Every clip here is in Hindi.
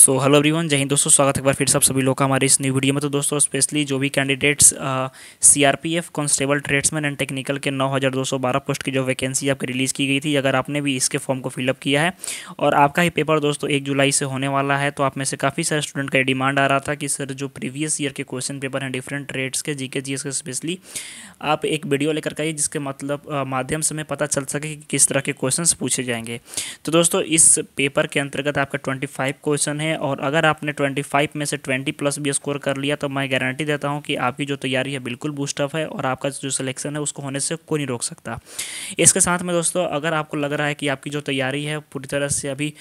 सो हेलो एवरीवन जय हिंद दोस्तों स्वागत है एक बार फिर सब सभी लोग का हमारे इस न्यू वीडियो में तो दोस्तों स्पेशली जो भी candidates CRPF constable tradesman and technical के 9212 पोस्ट की जो वैकेंसी आपकी रिलीज़ की गई थी अगर आपने भी इसके फॉर्म को फिलअप किया है और आपका ही पेपर दोस्तों एक जुलाई से होने वाला है तो आप में से काफ़ी सारे स्टूडेंट का डिमांड आ रहा था कि सर जो प्रीवियस ईयर के क्वेश्चन पेपर हैं डिफरेंट ट्रेड्स के जी के के स्पेशली आप एक वीडियो लेकर के आइए जिसके मतलब माध्यम से हमें पता चल सके कि किस तरह के क्वेश्चन पूछे जाएंगे तो दोस्तों इस पेपर के अंतर्गत आपका ट्वेंटी क्वेश्चन है हैं और अगर आपने 25 में से 20 प्लस भी स्कोर कर लिया तो मैं गारंटी देता हूं कि आपकी जो तैयारी है बिल्कुल बूस्टअप है और आपका जो सिलेक्शन है उसको होने से कोई नहीं रोक सकता इसके साथ में दोस्तों अगर आपको लग रहा है कि आपकी जो तैयारी है पूरी तरह से अभी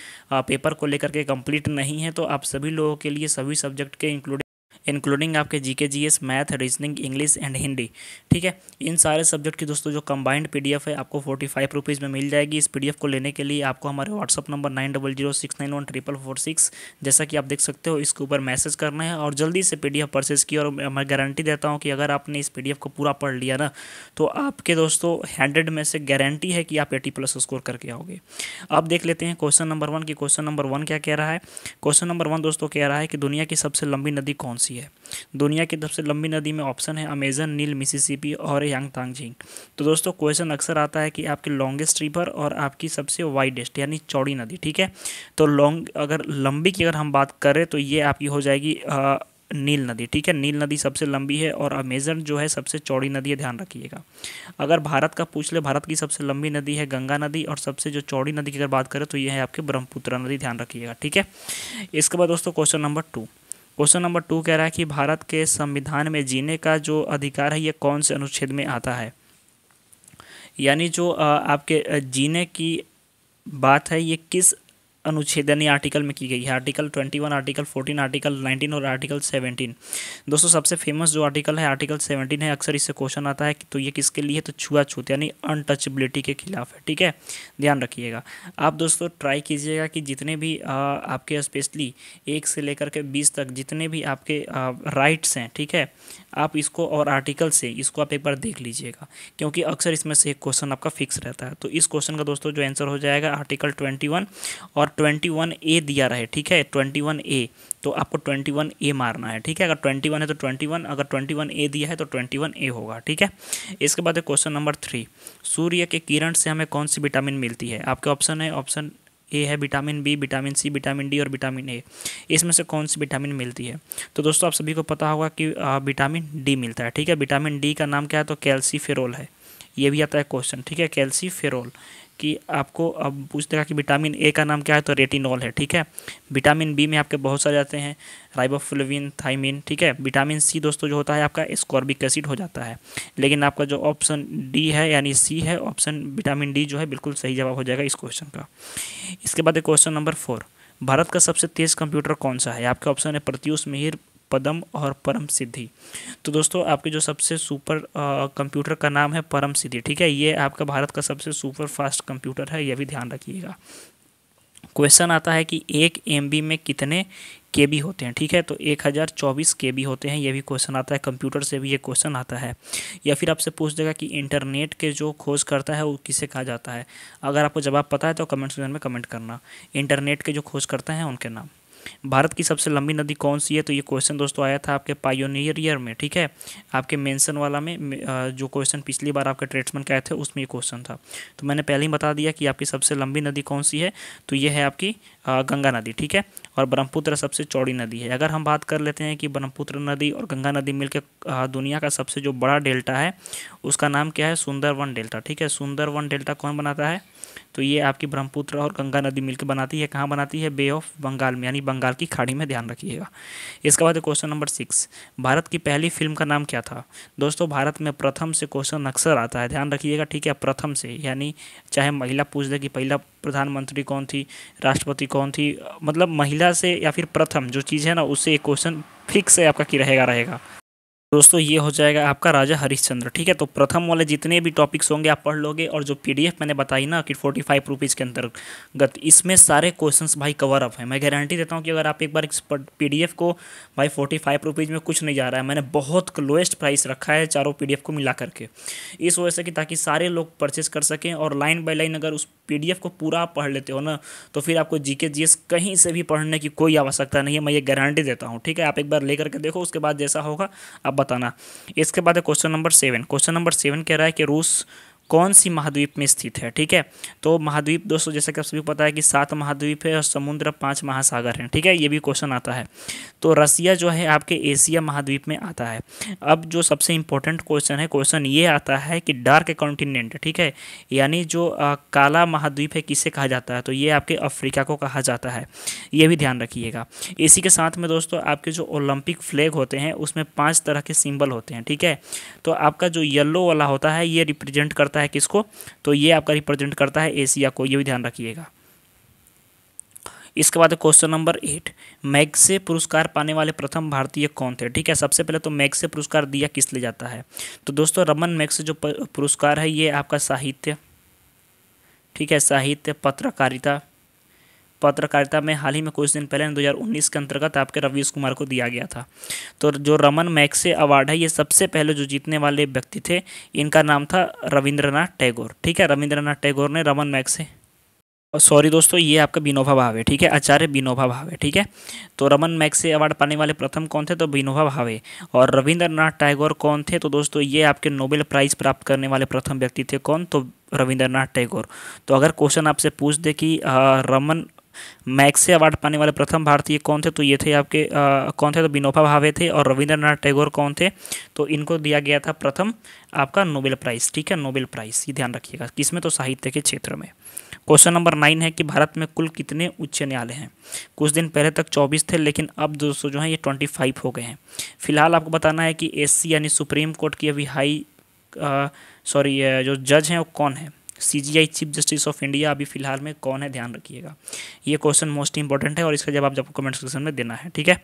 पेपर को लेकर के कम्प्लीट नहीं है तो आप सभी लोगों के लिए सभी सब्जेक्ट के इंक्लूडिंग इंक्लूडिंग आपके G K G S math reasoning English and Hindi ठीक है इन सारे सब्जेक्ट की दोस्तों जो कंबाइंड पी डी एफ है आपको फोर्टी फाइव रुपीज़ में मिल जाएगी इस पी डी एफ को लेने के लिए आपको हमारे WhatsApp number nine double zero six nine one triple four six जैसा कि आप देख सकते हो इसके ऊपर मैसेज करना है और जल्दी से पी डी एफ परचेज़ की और मैं गारंटी देता हूँ कि अगर आपने इस पी डी एफ को पूरा पढ़ लिया ना तो आपके दोस्तों हंड्रेड में से गारंटी है कि आप एटी प्लस स्कोर करके आओगे अब देख लेते हैं क्वेश्चन नंबर वन की क्वेश्चन नंबर वन क्या कह रहा है क्वेश्चन नंबर वन दोस्तों कह रहा है कि दुनिया की सबसे लंबी नदी कौन सी है है दुनिया की सबसे लंबी नदी में ऑप्शन है अमेजन नील मिसिसिपी और यांग झिंग तो दोस्तों क्वेश्चन अक्सर आता है कि आपकी लॉन्गेस्ट रिवर और आपकी सबसे वाइडेस्ट यानी चौड़ी नदी ठीक है तो लॉन्ग अगर लंबी की अगर हम बात करें तो ये आपकी हो जाएगी आ, नील नदी ठीक है नील नदी सबसे लंबी है और अमेजन जो है सबसे चौड़ी नदी है ध्यान रखिएगा अगर भारत का पूछ ले भारत की सबसे लंबी नदी है गंगा नदी और सबसे जो चौड़ी नदी की अगर बात करें तो यह है आपके ब्रह्मपुत्र नदी ध्यान रखिएगा ठीक है इसके बाद दोस्तों question number two question number two कह रहा है कि भारत के संविधान में जीने का जो अधिकार है ये कौन से अनुच्छेद में आता है यानी जो आपके जीने की बात है ये किस अनुच्छेदनीय आर्टिकल में की गई है article twenty one article fourteen article nineteen और आर्टिकल सेवेंटीन दोस्तों सबसे फेमस जो आर्टिकल है आर्टिकल सेवेंटीन है अक्सर इससे क्वेश्चन आता है कि तो ये किसके लिए तो छुआछूत यानी अनटचबिलिटी के खिलाफ है ठीक है ध्यान रखिएगा आप दोस्तों ट्राई कीजिएगा कि जितने भी आ, आपके स्पेशली एक से लेकर के बीस तक जितने भी आपके राइट्स हैं ठीक है आप इसको और आर्टिकल से इसको आप एक बार देख लीजिएगा क्योंकि अक्सर इसमें से एक क्वेश्चन आपका फिक्स रहता है तो इस क्वेश्चन का दोस्तों जो आंसर हो जाएगा आर्टिकल ट्वेंटी और और ट्वेंटी वन ए दिया रहे ठीक है ट्वेंटी वन ए तो आपको ट्वेंटी वन ए मारना है ठीक है अगर ट्वेंटी वन है तो ट्वेंटी वन अगर ट्वेंटी वन ए दिया है तो ट्वेंटी वन ए होगा ठीक है इसके बाद है क्वेश्चन नंबर थ्री सूर्य के किरण से हमें कौन सी विटामिन मिलती है आपके ऑप्शन है ऑप्शन ए है vitamin B vitamin C vitamin D और विटामिन ए इसमें से कौन सी विटामिन मिलती है तो दोस्तों आप सभी को पता होगा कि विटामिन डी मिलता है ठीक है विटामिन डी का नाम क्या है तो कैल्सीफेरोल है ये भी आता है क्वेश्चन ठीक है कैल्सीफेरोल कि आपको अब पूछते हैं कि विटामिन ए का नाम क्या है तो रेटिनॉल है ठीक है विटामिन बी में आपके बहुत सारे आते हैं राइबोफ्लोविन थाइमिन ठीक है विटामिन सी दोस्तों जो होता है आपका स्कॉर्बिक एसिड हो जाता है लेकिन आपका जो ऑप्शन डी है यानी सी है ऑप्शन विटामिन डी जो है बिल्कुल सही जवाब हो जाएगा इस क्वेश्चन का इसके बाद क्वेश्चन नंबर फोर भारत का सबसे तेज़ कंप्यूटर कौन सा है आपके ऑप्शन है प्रत्युष मिहिर पदम और परम सिद्धि तो दोस्तों आपके जो सबसे सुपर कंप्यूटर का नाम है परम सिद्धि ठीक है ये आपका भारत का सबसे सुपर फास्ट कंप्यूटर है यह भी ध्यान रखिएगा क्वेश्चन आता है कि एक एम में कितने के बी होते हैं ठीक है तो एक हज़ार चौबीस के बी होते हैं ये भी क्वेश्चन आता है कंप्यूटर से भी ये क्वेश्चन आता है या फिर आपसे पूछ देगा कि इंटरनेट के जो खोज करता है वो किसे कहा जाता है अगर आपको जवाब पता है तो कमेंट सेक्शन में कमेंट करना इंटरनेट के जो खोज करते हैं उनके नाम भारत की सबसे लंबी नदी कौन सी है तो ये क्वेश्चन दोस्तों आया था आपके पायोनियर ईयर में ठीक है आपके मेंशन वाला में जो क्वेश्चन पिछली बार आपके ट्रेड्समैन का आए थे उसमें ये क्वेश्चन था तो मैंने पहले ही बता दिया कि आपकी सबसे लंबी नदी कौन सी है तो ये है आपकी गंगा नदी ठीक है और ब्रह्मपुत्र सबसे चौड़ी नदी है अगर हम बात कर लेते हैं कि ब्रह्मपुत्र नदी और गंगा नदी मिलकर दुनिया का सबसे जो बड़ा डेल्टा है उसका नाम क्या है सुंदरवन डेल्टा ठीक है सुंदरवन डेल्टा कौन बनाता है तो ये आपकी ब्रह्मपुत्र और गंगा नदी मिलकर बनाती है कहाँ बनाती है बे ऑफ बंगाल में यानी बंगाल की खाड़ी में ध्यान रखिएगा इसके बाद क्वेश्चन नंबर सिक्स भारत की पहली फिल्म का नाम क्या था दोस्तों भारत में प्रथम से क्वेश्चन अक्सर आता है ध्यान रखिएगा ठीक है प्रथम से यानी चाहे महिला पूछ दे कि पहला प्रधानमंत्री कौन थी राष्ट्रपति कौन थी मतलब महिला से या फिर प्रथम जो चीज़ है ना उससे एक क्वेश्चन फिक्स है आपका कि रहेगा रहेगा दोस्तों ये हो जाएगा आपका राजा हरिश्चंद्र ठीक है तो प्रथम वाले जितने भी टॉपिक्स होंगे आप पढ़ लोगे और जो पीडीएफ मैंने बताई ना कि फोर्टी फाइव रुपीज़ के अंतर्गत इसमें सारे क्वेश्चंस भाई कवर अप हैं मैं गारंटी देता हूँ कि अगर आप एक बार इस पीडीएफ को भाई फोर्टी फाइव रुपीज़ में कुछ नहीं जा रहा है मैंने बहुत लोएस्ट प्राइस रखा है चारों पी को मिला करके इस वजह से कि ताकि सारे लोग परचेस कर सकें और लाइन बाई लाइन अगर उस पी को पूरा पढ़ लेते हो ना तो फिर आपको जी के कहीं से भी पढ़ने की कोई आवश्यकता नहीं है मैं ये गारंटी देता हूँ ठीक है आप एक बार ले करके देखो उसके बाद जैसा होगा आप बताना इसके बाद है question number seven question number seven कह रहा है कि रूस कौन सी महाद्वीप में स्थित है ठीक है तो महाद्वीप दोस्तों जैसा कि आप सभी को पता है कि सात महाद्वीप है और समुद्र पाँच महासागर हैं ठीक है ये भी क्वेश्चन आता है तो रसिया जो है आपके एशिया महाद्वीप में आता है अब जो सबसे इंपॉर्टेंट क्वेश्चन है क्वेश्चन ये आता है कि डार्क कॉन्टिनेंट ठीक है यानी जो आ, काला महाद्वीप है किसे कहा जाता है तो ये आपके अफ्रीका को कहा जाता है ये भी ध्यान रखिएगा इसी के साथ में दोस्तों आपके जो ओलंपिक फ्लैग होते हैं उसमें पाँच तरह के सिम्बल होते हैं ठीक है तो आपका जो येल्लो वाला होता है ये रिप्रेजेंट करता करता है किसको तो ये आपका रिप्रेजेंट करता है एशिया को ये भी ध्यान रखिएगा इसके बाद क्वेश्चन नंबर एट मैग से पुरस्कार पाने वाले प्रथम भारतीय कौन थे ठीक है सबसे पहले तो मैग से पुरस्कार दिया किस लिए जाता है तो दोस्तों रमन मैग से जो पुरस्कार है ये आपका साहित्य ठीक है साहित्य पत्रकारिता पत्रकारिता में हाल ही में कुछ दिन पहले दो हज़ार उन्नीस के अंतर्गत आपके रवीश कुमार को दिया गया था तो जो रमन मैक्से अवार्ड है ये सबसे पहले जो जीतने वाले व्यक्ति थे इनका नाम था रविंद्रनाथ टैगोर ठीक है रविंद्रनाथ टैगोर ने रमन मैक्से और सॉरी दोस्तों ये आपका विनोभा भावे ठीक है आचार्य विनोभा भावे ठीक है तो रमन मैक्से अवार्ड पाने वाले प्रथम कौन थे तो विनोबा भावे और रविंद्रनाथ टैगोर कौन थे तो दोस्तों ये आपके नोबेल प्राइज़ प्राप्त करने वाले प्रथम व्यक्ति थे कौन तो रविंद्रनाथ टैगोर तो अगर क्वेश्चन आपसे पूछ दे कि रमन मैक्से अवार्ड पाने वाले प्रथम भारतीय कौन थे तो ये थे आपके आ, कौन थे तो बिनोफा भावे थे और रविंद्रनाथ टैगोर कौन थे तो इनको दिया गया था प्रथम आपका नोबेल प्राइज़ ठीक है नोबेल प्राइज़ ये ध्यान रखिएगा किसमें तो साहित्य के क्षेत्र में क्वेश्चन नंबर नाइन है कि भारत में कुल कितने उच्च न्यायालय हैं कुछ दिन पहले तक चौबीस थे लेकिन अब दोस्तों जो है ये ट्वेंटी फाइव हो गए हैं फिलहाल आपको बताना है कि एससी यानी सुप्रीम कोर्ट की अभी हाई सॉरी जो जज हैं वो कौन है C J I chief justice of India अभी फिलहाल में कौन है ध्यान रखिएगा ये क्वेश्चन मोस्ट इंपॉर्टेंट है और इसका जवाब आपको कमेंट सेक्शन में देना है ठीक है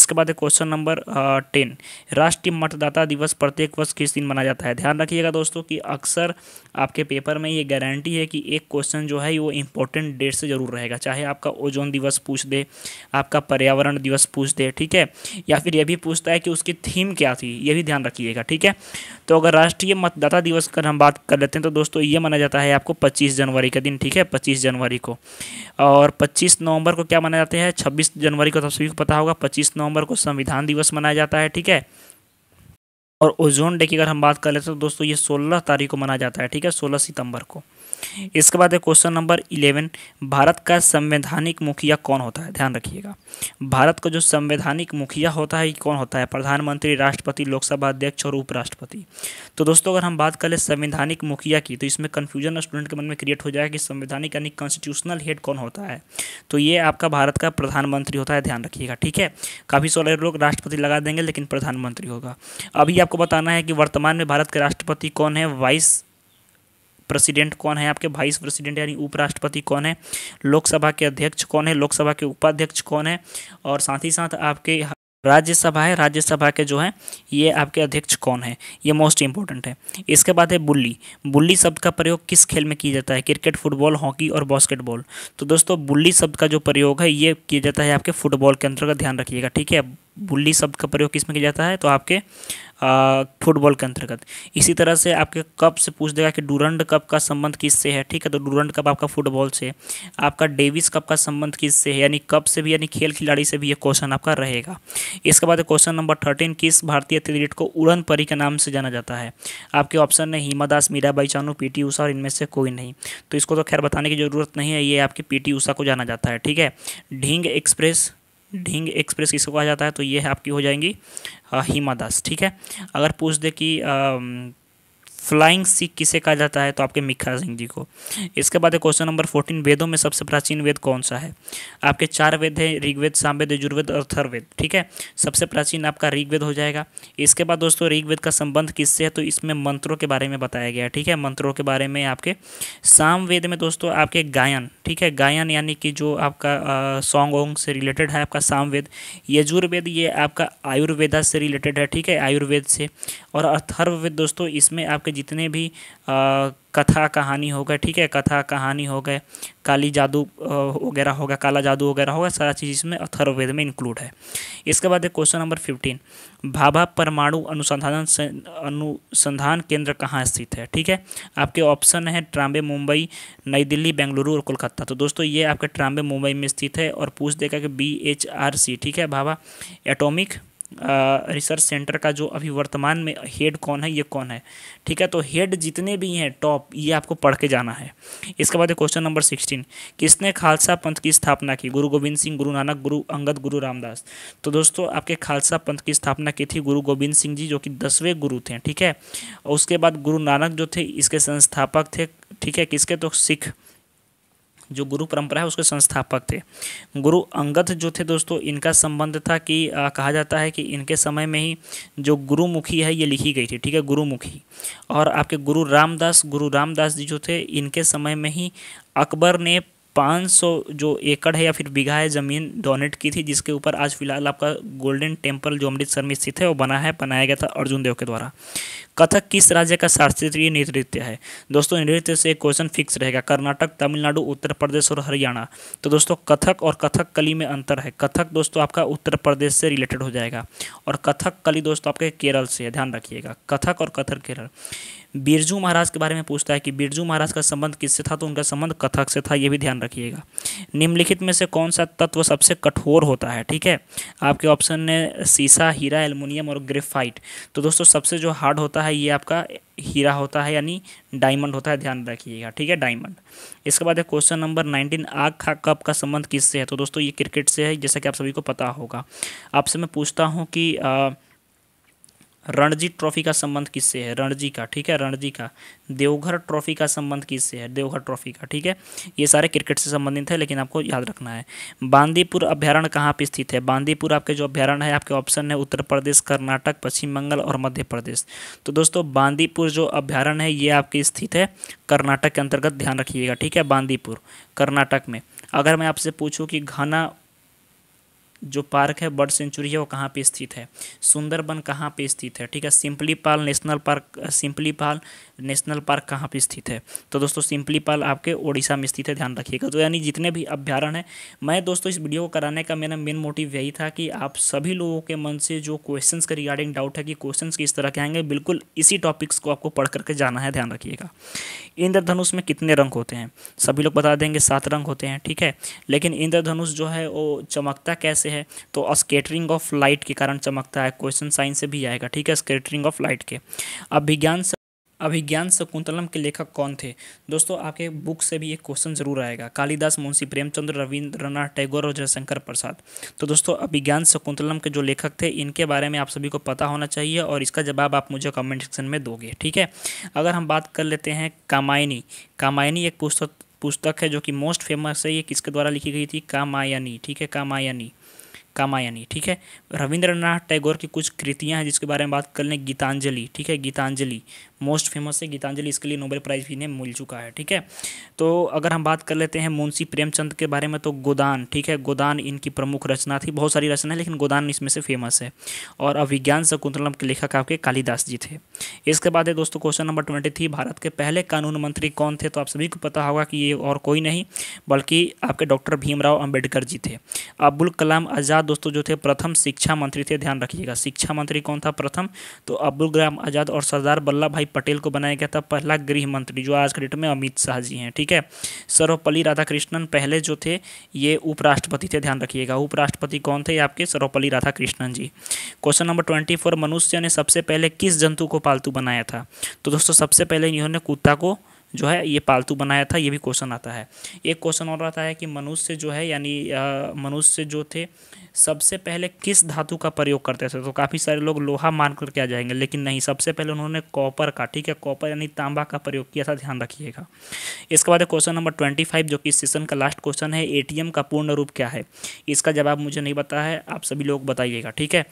इसके बाद क्वेश्चन नंबर टेन राष्ट्रीय मतदाता दिवस प्रत्येक वर्ष किस दिन मनाया जाता है ध्यान रखिएगा दोस्तों कि अक्सर आपके पेपर में ये गारंटी है कि एक क्वेश्चन जो है वो इंपॉर्टेंट डेट से ज़रूर रहेगा चाहे आपका ओजोन दिवस पूछ दे आपका पर्यावरण दिवस पूछ दे ठीक है या फिर यह भी पूछता है कि उसकी थीम क्या थी ये भी ध्यान रखिएगा ठीक है तो अगर राष्ट्रीय मतदाता दिवस अगर हम बात कर लेते हैं तो दोस्तों ये माना जाता है आपको पच्चीस जनवरी के दिन ठीक है पच्चीस जनवरी को और पच्चीस नवंबर को क्या माना जाता है छब्बीस जनवरी को तो सभी को पता होगा पच्चीस नवंबर को संविधान दिवस मनाया जाता है ठीक है और ओजोन डे की अगर हम बात कर लेते हैं तो दोस्तों ये सोलह तारीख को मनाया जाता है ठीक है सोलह सितंबर को इसके बाद है क्वेश्चन नंबर इलेवन भारत का संवैधानिक मुखिया कौन होता है ध्यान रखिएगा भारत का जो संवैधानिक मुखिया होता है कौन होता है प्रधानमंत्री राष्ट्रपति लोकसभा अध्यक्ष और उपराष्ट्रपति तो दोस्तों अगर हम बात करें संवैधानिक मुखिया की तो इसमें कन्फ्यूजन स्टूडेंट के मन में क्रिएट हो जाएगा कि संवैधानिक यानी कॉन्स्टिट्यूशनल हेड कौन होता है तो ये आपका भारत का प्रधानमंत्री होता है ध्यान रखिएगा ठीक है काफ़ी सारे लोग राष्ट्रपति लगा देंगे लेकिन प्रधानमंत्री होगा अभी आपको बताना है कि वर्तमान में भारत के राष्ट्रपति कौन है वाइस प्रेसिडेंट कौन है आपके वाइस प्रेसिडेंट यानी उपराष्ट्रपति कौन है लोकसभा के अध्यक्ष कौन है लोकसभा के उपाध्यक्ष कौन है और साथ ही साथ आपके राज्यसभा है राज्यसभा के जो है ये आपके अध्यक्ष कौन है ये मोस्ट इंपॉर्टेंट है इसके बाद है बुल्ली बुल्ली शब्द का प्रयोग किस खेल में किया जाता है क्रिकेट फुटबॉल हॉकी और बास्केटबॉल तो दोस्तों बुल्ली शब्द का जो प्रयोग है ये किया जाता है आपके फुटबॉल के अंतर्गत ध्यान रखिएगा ठीक है बुल्ली शब्द का प्रयोग किस में किया जाता है तो आपके फुटबॉल के अंतर्गत इसी तरह से आपके कप से पूछ देगा कि डूरंड कप का संबंध किससे है ठीक है तो डूरंड कप आपका फुटबॉल से आपका डेविस कप का संबंध किससे है यानी कप से भी यानी खेल खिलाड़ी से भी ये क्वेश्चन आपका रहेगा इसके बाद क्वेश्चन नंबर थर्टीन किस भारतीय एथलीट को उड़न परी के नाम से जाना जाता है आपके ऑप्शन है हिमा दास मीराबाई चानू पी टी उषा और इनमें से कोई नहीं तो इसको तो खैर बताने की जरूरत नहीं है ये आपकी पी टी को जाना जाता है ठीक है ढींग एक्सप्रेस ढींग एक्सप्रेस किसको कहा जाता है तो ये है आपकी हो जाएंगी हीमा दास ठीक है अगर पूछ दे कि फ्लाइंग सिख किसे कहा जाता है तो आपके मिखा सिंह जी को इसके बाद है क्वेश्चन नंबर फोर्टीन वेदों में सबसे प्राचीन वेद कौन सा है आपके चार वेद हैं ऋग्वेद सामवेद यजुर्वेद और थर्वेद ठीक है सबसे प्राचीन आपका ऋग्वेद हो जाएगा इसके बाद दोस्तों ऋग्वेद का संबंध किससे है तो इसमें मंत्रों के बारे में बताया गया ठीक है मंत्रों के बारे में आपके सामवेद में दोस्तों आपके गायन ठीक है गायन यानी कि जो आपका सॉन्ग वोंग से रिलेटेड है आपका सामवेद यजुर्वेद ये आपका आयुर्वेदा से रिलेटेड है ठीक है आयुर्वेद से और अथर्ववेद दोस्तों इसमें आपके जितने भी आ, कथा कहानी हो गए ठीक है कथा कहानी हो गए काली जादू वगैरह होगा काला जादू वगैरह होगा सारा चीज़ इसमें अथर्वेद में इंक्लूड है इसके बाद एक क्वेश्चन नंबर फिफ्टीन भाभा परमाणु अनुसंधान अनुसंधान केंद्र कहाँ स्थित है ठीक है आपके ऑप्शन है ट्राम्बे मुंबई नई दिल्ली बेंगलुरु और कोलकाता तो दोस्तों ये आपके ट्राम्बे मुंबई में स्थित है और पूछ देगा कि बी एच आर सी ठीक है भाभा एटोमिक रिसर्च सेंटर का जो अभी वर्तमान में हेड कौन है ये कौन है ठीक है तो हेड जितने भी हैं टॉप ये आपको पढ़ के जाना है इसके बाद क्वेश्चन नंबर सिक्सटीन किसने खालसा पंथ की स्थापना की गुरु गोविंद सिंह गुरु नानक गुरु अंगद गुरु रामदास तो दोस्तों आपके खालसा पंथ की स्थापना की थी गुरु गोविंद सिंह जी जो कि दसवें गुरु थे ठीक है उसके बाद गुरु नानक जो थे इसके संस्थापक थे ठीक है किसके तो सिख जो गुरु परंपरा है उसके संस्थापक थे गुरु अंगद जो थे दोस्तों इनका संबंध था कि आ, कहा जाता है कि इनके समय में ही जो गुरुमुखी है ये लिखी गई थी ठीक है गुरुमुखी और आपके गुरु रामदास गुरु रामदास जी जो थे इनके समय में ही अकबर ने 500 जो एकड़ है या फिर बीघा है ज़मीन डोनेट की थी जिसके ऊपर आज फिलहाल आपका गोल्डन टेम्पल जो अमृतसर में स्थित है वो बना है बनाया गया था अर्जुन देव के द्वारा कथक किस राज्य का शास्त्रीय नृत्य है दोस्तों नृत्य से क्वेश्चन फिक्स रहेगा कर्नाटक तमिलनाडु उत्तर प्रदेश और हरियाणा तो दोस्तों कथक और कथक कली में अंतर है कथक दोस्तों आपका उत्तर प्रदेश से रिलेटेड हो जाएगा और कथक कली दोस्तों आपके केरल से है ध्यान रखिएगा कथक और कथक केरल बिरजू महाराज के बारे में पूछता है कि बिरजू महाराज का संबंध किससे था तो उनका संबंध कथक से था ये भी ध्यान रखिएगा निम्नलिखित में से कौन सा तत्व सबसे कठोर होता है ठीक है आपके ऑप्शन ने सीसा हीरा एलमिनियम और ग्रेफाइट तो दोस्तों सबसे जो हार्ड होता है ये आपका हीरा होता है यानी डायमंड होता है ध्यान रखिएगा ठीक है डायमंड इसके बाद है क्वेश्चन नंबर नाइनटीन आग खा कप का संबंध किससे है तो दोस्तों ये क्रिकेट से है जैसा कि आप सभी को पता होगा आपसे मैं पूछता हूँ कि आ, रणजी ट्रॉफी का संबंध किससे है रणजी का ठीक है रणजी का देवघर ट्रॉफी का संबंध किससे है देवघर ट्रॉफी का ठीक है ये सारे क्रिकेट से संबंधित है लेकिन आपको याद रखना है बांदीपुर अभ्यारण कहाँ पर स्थित है बांदीपुर आपके जो अभ्यारण्य है आपके ऑप्शन है उत्तर प्रदेश कर्नाटक पश्चिम बंगाल और मध्य प्रदेश तो दोस्तों बांदीपुर जो अभ्यारण है ये आपके स्थित है कर्नाटक के अंतर्गत ध्यान रखिएगा ठीक है बांदीपुर कर्नाटक में अगर मैं आपसे पूछूँ कि घना जो पार्क है बर्ड सेंचुरी है वो कहाँ पे स्थित है सुंदरबन कहाँ पे स्थित है ठीक है Similipal national park Similipal national park कहाँ पर स्थित है तो दोस्तों सिंपली पाल आपके ओडिशा में स्थित है ध्यान रखिएगा तो यानी जितने भी अभ्यारण हैं मैं दोस्तों इस वीडियो को कराने का मेरा मेन मोटिव यही था कि आप सभी लोगों के मन से जो क्वेश्चन का रिगार्डिंग डाउट है कि क्वेश्चन किस तरह के आएंगे बिल्कुल इसी टॉपिक्स को आपको पढ़ करके जाना है ध्यान रखिएगा इंद्रधनुष में कितने रंग होते हैं सभी लोग बता देंगे सात रंग होते हैं ठीक है लेकिन इंद्रधनुष जो है वो चमकता कैसे है तो स्केटरिंग ऑफ लाइट के कारण चमकता है क्वेश्चन साइंस से भी आएगा ठीक है स्केटरिंग ऑफ लाइट के अब विज्ञान अभिज्ञान शकुंतलम के लेखक कौन थे दोस्तों आपके बुक से भी एक क्वेश्चन जरूर आएगा कालिदास मुंशी प्रेमचंद्र रविंद्रनाथ टैगोर और जयशंकर प्रसाद तो दोस्तों अभिज्ञान शकुंतलम के जो लेखक थे इनके बारे में आप सभी को पता होना चाहिए और इसका जवाब आप मुझे कमेंट सेक्शन में दोगे ठीक है अगर हम बात कर लेते हैं कामायनी कामायनी एक पुस्तक पुस्तक है जो कि मोस्ट फेमस है ये किसके द्वारा लिखी गई थी कामायनी ठीक है कामायनी कामायनी ठीक है रविंद्रनाथ टैगोर की कुछ कृतियाँ हैं जिसके बारे में बात कर लें गीतांजलि ठीक है गीतांजलि मोस्ट फेमस है गीतांजलि इसके लिए नोबेल प्राइज़ भी इन्हें मिल चुका है ठीक है तो अगर हम बात कर लेते हैं मुंशी प्रेमचंद के बारे में तो गोदान ठीक है गोदान इनकी प्रमुख रचना थी बहुत सारी रचना है लेकिन गोदान इसमें से फेमस है और अभिज्ञान शकुंतलम के लेखक आपके कालिदास जी थे इसके बाद है दोस्तों question number twenty three Bharat के पहले कानून मंत्री कौन थे तो आप सभी को पता होगा कि ये और कोई नहीं बल्कि आपके डॉक्टर भीमराव अम्बेडकर जी थे अब्दुल कलाम आज़ाद आज़ाद दोस्तों जो थे प्रथम शिक्षा मंत्री थे ध्यान रखिएगा शिक्षा मंत्री कौन था प्रथम तो अब्दुल कलाम आज़ाद और सरदार वल्लभ भाई पटेल को बनाया गया था पहला गृह मंत्री जो आज के डेट में अमित शाह जी हैं ठीक है सर्वपल्ली राधाकृष्णन पहले जो थे ये उपराष्ट्रपति थे ध्यान रखिएगा उपराष्ट्रपति कौन थे आपके Sarvepalli Radhakrishnan ji question number twenty four मनुष्य ने सबसे पहले किस जंतु को पालतू बनाया था तो दोस्तों सबसे पहले इन्होंने कुत्ता को जो है ये पालतू बनाया था ये भी क्वेश्चन आता है एक क्वेश्चन और आता है कि मनुष्य जो है यानी मनुष्य जो थे सबसे पहले किस धातु का प्रयोग करते थे तो काफ़ी सारे लोग लोहा मान करके आ जाएंगे लेकिन नहीं सबसे पहले उन्होंने कॉपर का ठीक है कॉपर यानी तांबा का प्रयोग किया था ध्यान रखिएगा इसके बाद क्वेश्चन नंबर ट्वेंटी फाइव जो कि इस सेशन का लास्ट क्वेश्चन है एटीएम का पूर्ण रूप क्या है इसका जवाब मुझे नहीं पता है आप सभी लोग बताइएगा ठीक है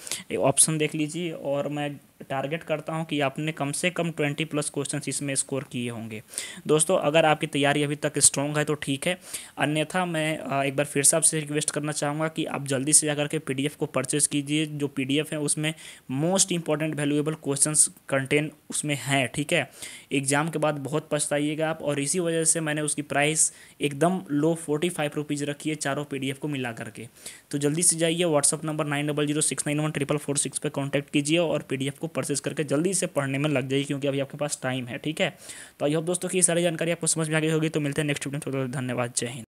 ऑप्शन देख लीजिए और मैं टारगेट करता हूँ कि आपने कम से कम ट्वेंटी प्लस क्वेश्चन इसमें स्कोर किए होंगे दोस्तों अगर आपकी तैयारी अभी तक स्ट्रॉन्ग है तो ठीक है अन्यथा मैं एक बार फिर से आपसे रिक्वेस्ट करना चाहूँगा कि आप जल्दी से जाकर के पी को परचेज़ कीजिए जो पी है उसमें most important valuable question contain उसमें हैं ठीक है एग्ज़ाम के बाद बहुत पछताइएगा आप और इसी वजह से मैंने उसकी प्राइस एकदम लो फोर्टी फाइव रुपीज़ रखी है चारों पी को मिला करके तो जल्दी से जाइए WhatsApp number nine double zero six nine one triple four six पर कॉन्टैक्ट कीजिए और पी को परचेज करके जल्दी से पढ़ने में लग जाएगी क्योंकि अभी आपके पास टाइम है ठीक है तो आई होप दोस्तों की सारी जानकारी आपको समझ में आ गई होगी तो मिलते हैं नेक्स्ट वीडियो में धन्यवाद जय हिंद